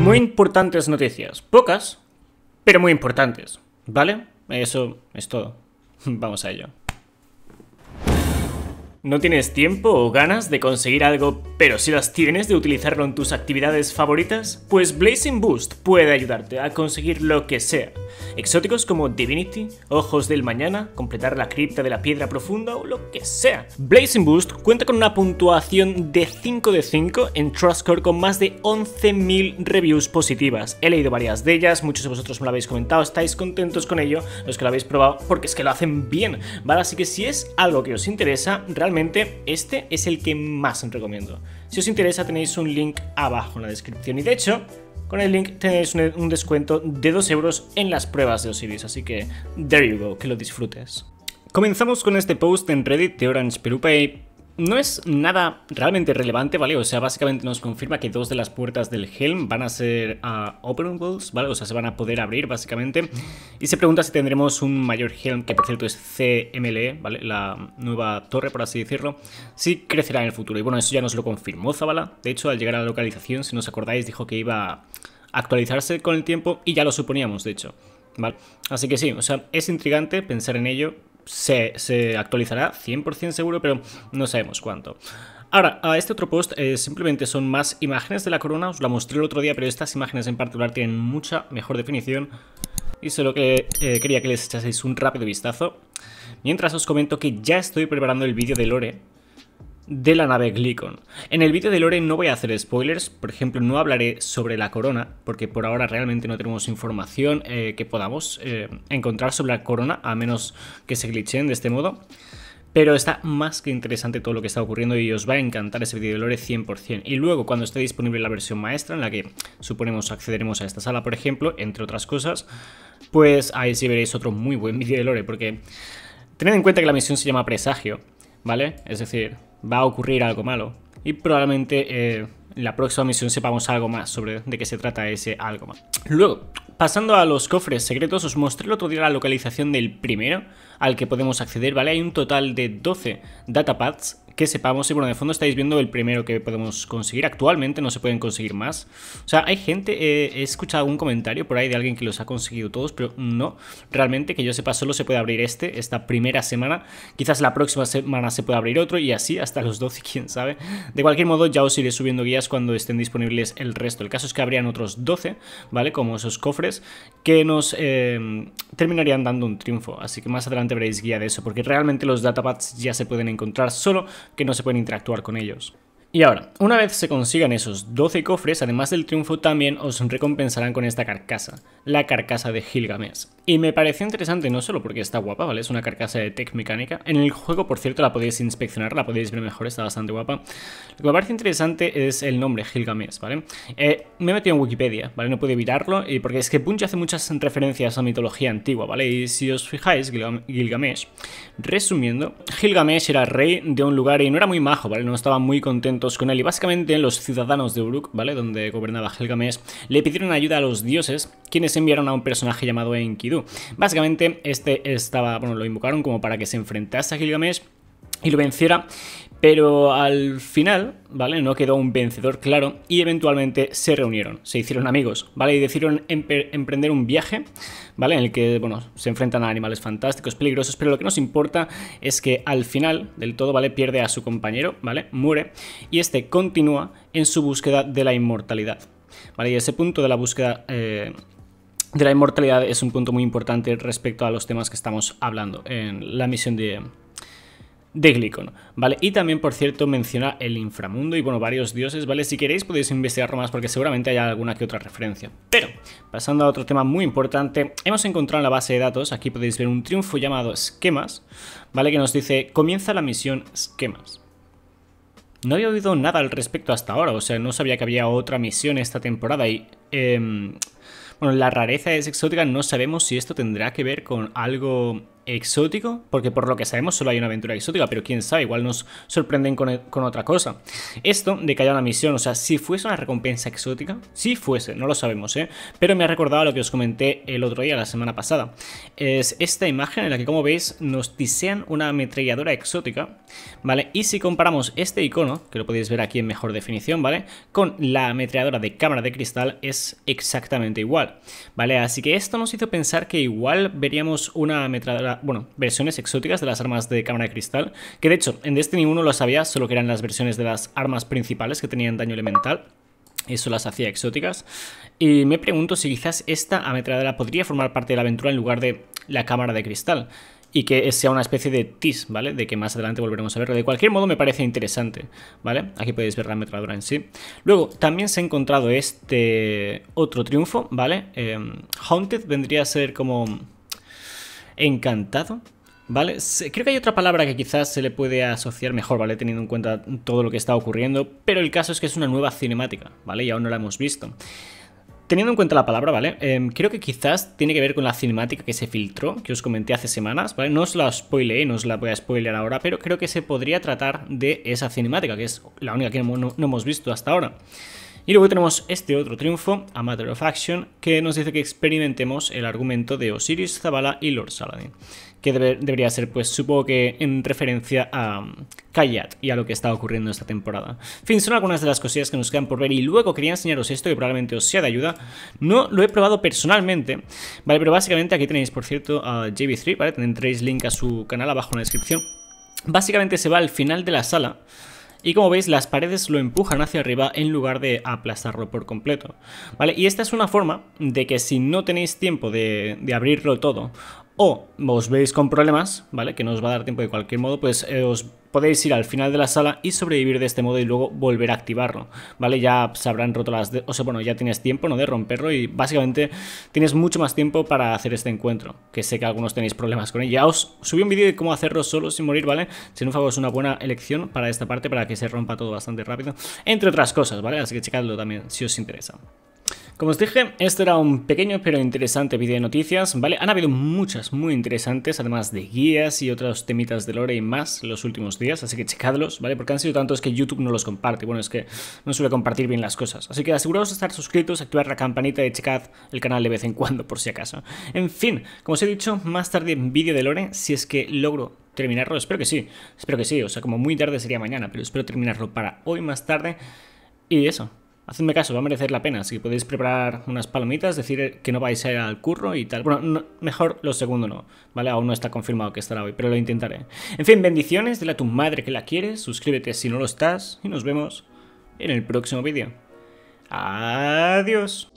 Muy importantes noticias. Pocas, pero muy importantes. ¿Vale? Eso es todo. Vamos a ello. ¿No tienes tiempo o ganas de conseguir algo, pero si las tienes de utilizarlo en tus actividades favoritas? Pues Blazing Boost puede ayudarte a conseguir lo que sea. Exóticos como Divinity, Ojos del Mañana, completar la cripta de la Piedra Profunda o lo que sea. Blazing Boost cuenta con una puntuación de 5 de 5 en Trustcore con más de 11.000 reviews positivas. He leído varias de ellas, muchos de vosotros me lo habéis comentado, estáis contentos con ello, los que lo habéis probado, porque es que lo hacen bien, ¿vale? Así que si es algo que os interesa, este es el que más recomiendo. Si os interesa tenéis un link abajo en la descripción y de hecho con el link tenéis un descuento de 2 euros en las pruebas de Osiris, así que there you go, que lo disfrutes. Comenzamos con este post en Reddit de Orange Perupay no es nada realmente relevante, ¿vale? O sea, básicamente nos confirma que dos de las puertas del Helm van a ser ah, Open ¿vale? O sea, se van a poder abrir, básicamente. Y se pregunta si tendremos un mayor Helm, que por cierto es CMLE, ¿vale? La nueva torre, por así decirlo. Si crecerá en el futuro. Y bueno, eso ya nos lo confirmó Zabala. De hecho, al llegar a la localización, si nos acordáis, dijo que iba a actualizarse con el tiempo y ya lo suponíamos, de hecho. ¿Vale? Así que sí, o sea, es intrigante pensar en ello, se, actualizará 100% seguro, pero no sabemos cuánto. Ahora, a este otro post eh, simplemente son más imágenes de la corona, os la mostré el otro día, pero estas imágenes en particular tienen mucha mejor definición y solo que eh, quería que les echaseis un rápido vistazo. Mientras os comento que ya estoy preparando el vídeo de Lore, de la nave Glicon. En el vídeo de Lore no voy a hacer spoilers, por ejemplo no hablaré sobre la corona, porque por ahora realmente no tenemos información eh, que podamos eh, encontrar sobre la corona, a menos que se glitchen de este modo. Pero está más que interesante todo lo que está ocurriendo y os va a encantar ese vídeo de Lore 100%. Y luego, cuando esté disponible la versión maestra, en la que suponemos accederemos a esta sala, por ejemplo, entre otras cosas, pues ahí sí veréis otro muy buen vídeo de Lore, porque tened en cuenta que la misión se llama Presagio, ¿vale? Es decir, va a ocurrir algo malo. Y probablemente eh, en la próxima misión sepamos algo más sobre de qué se trata ese algo más. Luego, Pasando a los cofres secretos, os mostré el otro día la localización del primero al que podemos acceder, ¿vale? Hay un total de 12 datapads que sepamos, y bueno, de fondo estáis viendo el primero que podemos conseguir, actualmente no se pueden conseguir más, o sea, hay gente, eh, he escuchado algún comentario por ahí de alguien que los ha conseguido todos, pero no, realmente que yo sepa solo se puede abrir este, esta primera semana, quizás la próxima semana se pueda abrir otro y así hasta los 12, quién sabe, de cualquier modo ya os iré subiendo guías cuando estén disponibles el resto, el caso es que habrían otros 12, ¿vale? Como esos cofres que nos em, terminarían dando un triunfo. Así que más adelante veréis guía de eso, porque realmente los datapads ya se pueden encontrar, solo que no se pueden interactuar con ellos. Y ahora, una vez se consigan esos 12 cofres, además del triunfo también os recompensarán con esta carcasa, la carcasa de Gilgamesh. Y me pareció interesante no solo porque está guapa, ¿vale? Es una carcasa de tech mecánica. En el juego, por cierto, la podéis inspeccionar, la podéis ver mejor, está bastante guapa. Lo que me parece interesante es el nombre Gilgamesh, ¿vale? Eh, me he metido en Wikipedia, ¿vale? No pude evitarlo, y porque es que Punch hace muchas referencias a mitología antigua, ¿vale? Y si os fijáis, Gilgamesh, resumiendo, Gilgamesh era rey de un lugar y no era muy majo, ¿vale? No estaba muy contento con él. Y básicamente los ciudadanos de Uruk, ¿vale? Donde gobernaba Helgamesh, le pidieron ayuda a los dioses, quienes enviaron a un personaje llamado Enkidu. Básicamente, este estaba, bueno, lo invocaron como para que se enfrentase a Gilgamesh y lo venciera, pero al final, ¿vale? No quedó un vencedor claro y eventualmente se reunieron, se hicieron amigos, ¿vale? Y decidieron emprender un viaje, ¿vale? En el que, bueno, se enfrentan a animales fantásticos, peligrosos, pero lo que nos importa es que al final del todo, ¿vale? Pierde a su compañero, ¿vale? Muere y este continúa en su búsqueda de la inmortalidad, ¿vale? Y ese punto de la búsqueda... Eh, de la inmortalidad es un punto muy importante respecto a los temas que estamos hablando en la misión de, de Glicon, ¿vale? Y también, por cierto, menciona el inframundo y, bueno, varios dioses, ¿vale? Si queréis podéis investigarlo más porque seguramente haya alguna que otra referencia. Pero, pasando a otro tema muy importante, hemos encontrado en la base de datos, aquí podéis ver un triunfo llamado esquemas, ¿vale? Que nos dice, comienza la misión esquemas. No había oído nada al respecto hasta ahora, o sea, no sabía que había otra misión esta temporada y... Em, bueno, la rareza es exótica, no sabemos si esto tendrá que ver con algo exótico, porque por lo que sabemos solo hay una aventura exótica, pero quién sabe, igual nos sorprenden con, otra cosa. Esto de que haya una misión, o sea, si fuese una recompensa exótica, si fuese, no lo sabemos, ¿eh? Pero me ha recordado lo que os comenté el otro día, la semana pasada. Es esta imagen en la que, como veis, nos disean una ametralladora exótica, ¿vale? Y si comparamos este icono, que lo podéis ver aquí en mejor definición, ¿vale? Con la ametralladora de cámara de cristal es exactamente igual, ¿vale? Así que esto nos hizo pensar que igual veríamos una ametralladora bueno, versiones exóticas de las armas de cámara de cristal, que de hecho en este ninguno lo sabía, solo que eran las versiones de las armas principales que tenían daño elemental. Eso las hacía exóticas. Y me pregunto si quizás esta ametralladora podría formar parte de la aventura en lugar de la cámara de cristal y que sea una especie de tease, ¿vale? De que más adelante volveremos a verlo. De cualquier modo, me parece interesante, ¿vale? Aquí podéis ver la ametralladora en sí. Luego, también se ha encontrado este otro triunfo, ¿vale? Em, Haunted vendría a ser como encantado. ¿Vale? Creo que hay otra palabra que quizás se le puede asociar mejor, ¿vale? Teniendo en cuenta todo lo que está ocurriendo, pero el caso es que es una nueva cinemática, ¿vale? Y aún no la hemos visto. Teniendo en cuenta la palabra, ¿vale? Em, creo que quizás tiene que ver con la cinemática que se filtró, que os comenté hace semanas, ¿vale? No os la spoileé, no os la voy a spoilear ahora, pero creo que se podría tratar de esa cinemática, que es la única que no hemos visto hasta ahora. Y luego tenemos este otro triunfo, A Matter of Action, que nos dice que experimentemos el argumento de Osiris, Zavala y Lord Saladin, que debería ser, pues supongo que en referencia a Kayat um, y a lo que está ocurriendo esta temporada. En fin, son algunas de las cosillas que nos quedan por ver y luego quería enseñaros esto que probablemente os sea de ayuda. No lo he probado personalmente, ¿vale? Pero básicamente aquí tenéis, por cierto, a JB3, ¿vale? Tendréis link a su canal abajo en la descripción. Básicamente se va al final de la sala y como veis las paredes lo empujan hacia arriba en lugar de aplastarlo por completo, ¿vale? Y esta es una forma de que si no tenéis tiempo de, abrirlo todo o os veis con problemas, ¿vale? Que no os va a dar tiempo de cualquier modo, pues eh, os podéis ir al final de la sala y sobrevivir de este modo y luego volver a activarlo, ¿vale? Ya se habrán roto las... o sea, bueno, ya tienes tiempo, ¿no? De romperlo y básicamente tienes mucho más tiempo para hacer este encuentro, que sé que algunos tenéis problemas con él. Ya os subí un vídeo de cómo hacerlo solo sin morir, ¿vale? Sin un favor es una buena elección para esta parte, para que se rompa todo bastante rápido, entre otras cosas, ¿vale? Así que checadlo también si os interesa. Como os dije, este era un pequeño pero interesante vídeo de noticias, ¿vale? Han habido muchas muy interesantes, además de guías y otras temitas de lore y más los últimos días, así que checadlos, ¿vale? Porque han sido tantos que YouTube no los comparte, bueno, es que no suele compartir bien las cosas. Así que aseguraos de estar suscritos, activar la campanita y checad el canal de vez en cuando, por si acaso. En fin, como os he dicho, más tarde vídeo de lore, si es que logro terminarlo, espero que sí, espero que sí, o sea, como muy tarde sería mañana, pero espero terminarlo para hoy más tarde. Y eso, hacedme caso, va a merecer la pena. Si podéis preparar unas palomitas, decir que no vais a ir al curro y tal. Bueno, mejor lo segundo no, ¿vale? Aún no está confirmado que estará hoy, pero lo intentaré. En fin, bendiciones, dile a tu madre que la quieres, suscríbete si no lo estás y nos vemos en el próximo vídeo. Adiós.